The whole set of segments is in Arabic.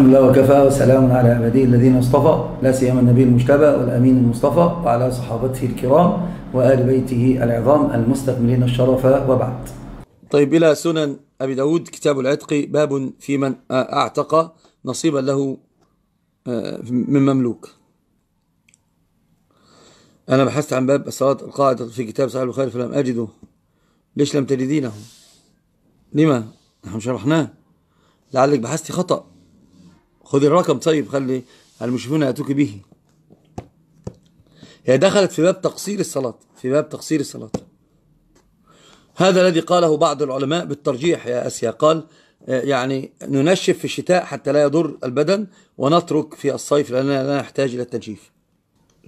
الحمد لله وكفى وسلام على عباده الذين اصطفى لا سيما النبي المجتبى والامين المصطفى وعلى صحابته الكرام وال بيته العظام المستكملين الشرف وبعد. طيب الى سنن ابي داود كتاب العتق باب في من اعتق نصيبا له آه، من مملوك. انا بحثت عن باب الصلاه القاعده في كتاب صحيح البخاري فلم اجده. ليش لم تجدينه؟ لما؟ نحن شرحناه. لعلك بحثت خطأ خذي الرقم طيب خلي المشرفون يأتوك به هي دخلت في باب تقصير الصلاة في باب تقصير الصلاة هذا الذي قاله بعض العلماء بالترجيح يا أسيا قال آه، يعني ننشف في الشتاء حتى لا يضر البدن ونترك في الصيف لأننا لا نحتاج إلى التنشيف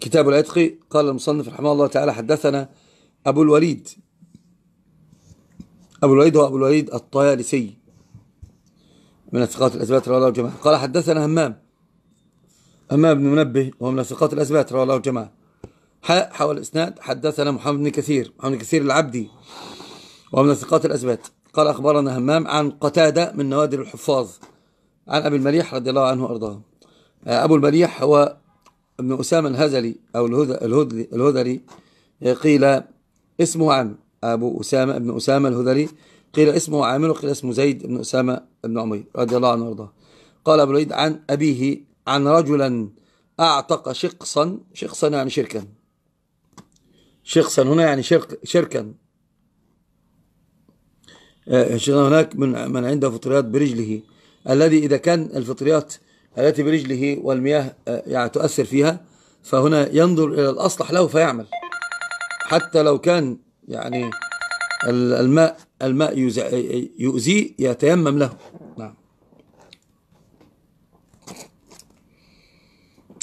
كتاب العتق قال المصنف رحمه الله تعالى حدثنا أبو الوليد أبو الوليد هو أبو الوليد الطيالسي من الثقات الأثبات رواه الجماعة قال حدثنا همام همام بن منبه وهو من الثقات الأثبات رواه الجماعة حاء حول الإسناد حدثنا محمد بن كثير محمد بن كثير العبدي وهو من الثقات الأثبات قال أخبرنا همام عن قتادة من نوادر الحفاظ عن أبي المليح رضي الله عنه وأرضاه آه، أبو المليح هو ابن أسامة الهزلي أو الهذلي, الهذلي قيل اسمه عم أبو أسامة ابن أسامة الهذلي قيل اسمه عامر قيل اسمه زيد بن أسامة بن عمير رضي الله عنه وارضاه قال أبو الوليد عن أبيه عن رجلا أعتق شقصا شقصا يعني شركا شخصا هنا يعني شرك شركا آه، هناك من من عنده فطريات برجله الذي إذا كان الفطريات التي برجله والمياه آه، يعني تؤثر فيها فهنا ينظر إلى الأصلح له فيعمل حتى لو كان يعني الماء الماء يؤذيه يتيمم له نعم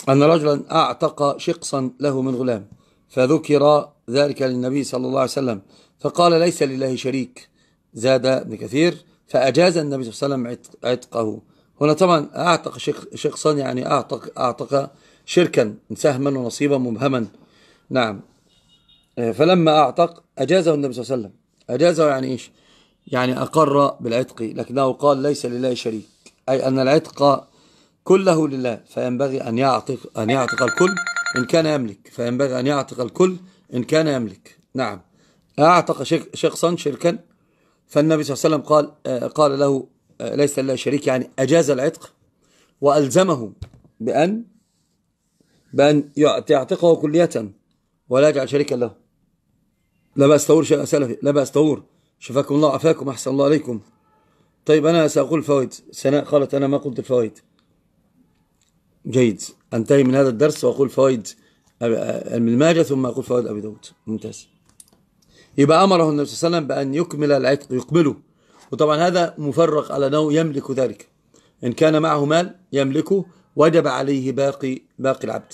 أن رجلا أعتق شقصا له من غلام فذكر ذلك للنبي صلى الله عليه وسلم فقال ليس لله شريك زاد ابن كثير فأجاز النبي صلى الله عليه وسلم عتقه هنا طبعا أعتق شخصا يعني أعتق, أعتق شركا سهما ونصيبا مبهما نعم فلما أعتق أجازه النبي صلى الله عليه وسلم أجازه يعني إيش يعني أقر بالعتق لكنه قال ليس لله شريك أي أن العتق كله لله فينبغي أن يعتق, أن يعتق الكل إن كان يملك فينبغي أن يعتق الكل إن كان يملك نعم أعتق شخصا شركا فالنبي صلى الله عليه وسلم قال آه، قال له آه، ليس لله شريك يعني أجاز العتق وألزمه بأن بأن يعتقه كلية ولا يجعل شريكا له لا بأس طور شيء سلفي لا بأس طور شفاكم الله عفاكم أحسن الله عليكم طيب أنا سأقول فوائد سناء قالت أنا ما قلت الفوائد جيد أنتهي من هذا الدرس وأقول فوائد الملماجة ثم أقول فوائد أبي داود ممتاز يبقى أمره النبي صلى الله عليه وسلم بأن يكمل العتق يقبله وطبعا هذا مفرق على نوع يملك ذلك إن كان معه مال يملكه وجب عليه باقي باقي العبد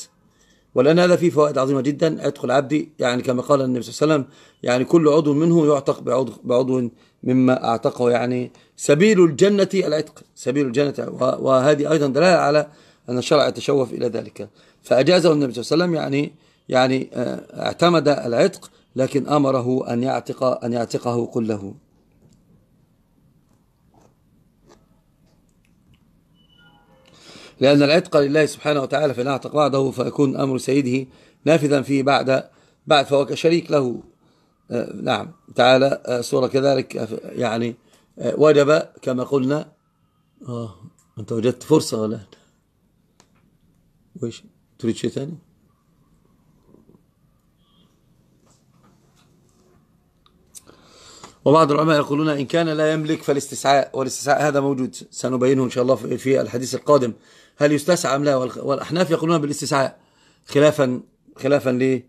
ولأن هذا فيه فوائد عظيمة جدا أدخل عبدي يعني كما قال النبي صلى الله عليه وسلم يعني كل عضو منه يعتق بعضو, بعضو مما أعتقه يعني سبيل الجنة العتق سبيل الجنة وهذه أيضا دلالة على أن الشرع يتشوف إلى ذلك فأجازه النبي صلى الله عليه وسلم يعني يعني آه، اعتمد العتق لكن أمره أن يعتق أن يعتقه كله لأن العتق لله سبحانه وتعالى فإن أعتق بعده فيكون أمر سيده نافذا فيه بعد بعد فهو كشريك له آه، نعم تعالى صورة آه، كذلك آه، يعني وجب كما قلنا اه انت وجدت فرصة ولا وش تريد شيء ثاني وبعض العلماء يقولون إن كان لا يملك فالاستسعاء والاستسعاء هذا موجود سنبينه إن شاء الله في الحديث القادم هل يستسعى أم لا والأحناف يقولون بالاستسعاء خلافا خلافا للجمهور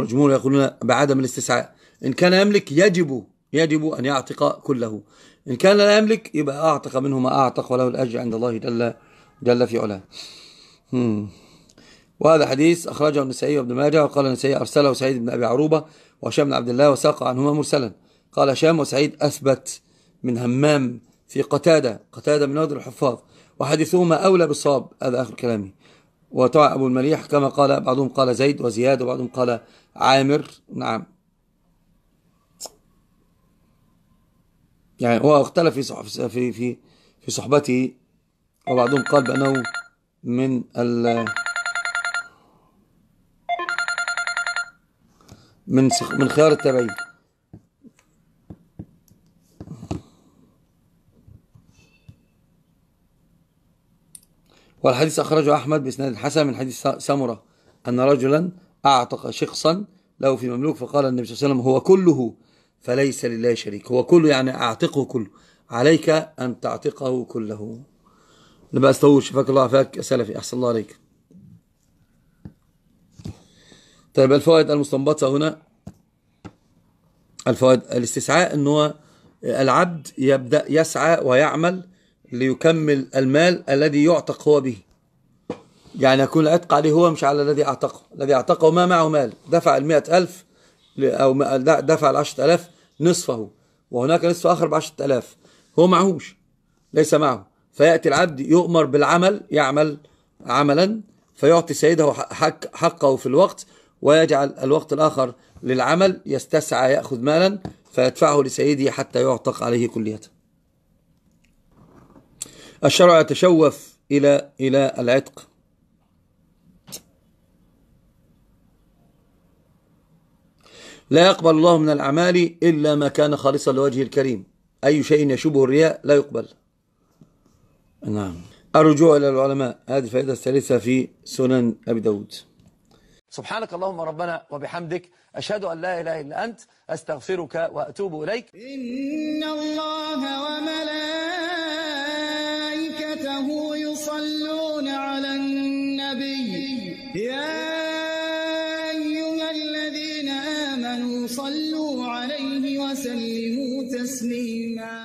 آه، الجمهور يقولون بعدم الاستسعاء إن كان يملك يجب يجب أن يعتق كله إن كان لا يملك يبقى أعتق منه ما أعتق وله الأجر عند الله جل, جل في علاه وهذا حديث أخرجه النسائي وابن ماجه وقال النسائي أرسله سعيد بن أبي عروبة وهشام بن عبد الله وساق عنهما مرسلا قال هشام وسعيد أثبت من همام في قتادة قتادة من نادر الحفاظ وحديثهما أولى بالصواب هذا آخر كلامي وطاع أبو المليح كما قال بعضهم قال زيد وزياد وبعضهم قال عامر نعم يعني هو اختلف في صحب في في في صحبته وبعضهم قال بأنه من ال من من خيار التابعين والحديث أخرجه أحمد بإسناد الحسن من حديث سمرة أن رجلا أعتق شخصا له في مملوك فقال النبي صلى الله عليه وسلم هو كله فليس لله شريك هو كله يعني أعتقه كله عليك أن تعتقه كله لما استوى شفاك الله فاك سلفي أحسن الله عليك طيب الفوائد المستنبطة هنا الفوائد الاستسعاء ان هو العبد يبدأ يسعى ويعمل ليكمل المال الذي يعتق هو به يعني يكون العتق عليه هو مش على الذي اعتقه الذي اعتقه ما معه مال دفع المئة ألف أو دفع العشرة ألاف نصفه وهناك نصف آخر بعشرة ألاف هو معهوش ليس معه فيأتي العبد يؤمر بالعمل يعمل عملا فيعطي سيده حق حقه في الوقت ويجعل الوقت الآخر للعمل يستسعى يأخذ مالا فيدفعه لسيده حتى يعتق عليه كلية الشرع يتشوف إلى إلى العتق لا يقبل الله من الأعمال إلا ما كان خالصا لوجه الكريم أي شيء يشبه الرياء لا يقبل نعم الرجوع إلى العلماء هذه الفائدة الثالثة في سنن أبي داود سبحانك اللهم ربنا وبحمدك أشهد أن لا إله إلا أنت أستغفرك وأتوب إليك إن الله وملائكته يصلون على النبي يا أيها الذين آمنوا صلوا عليه وسلموا تسليما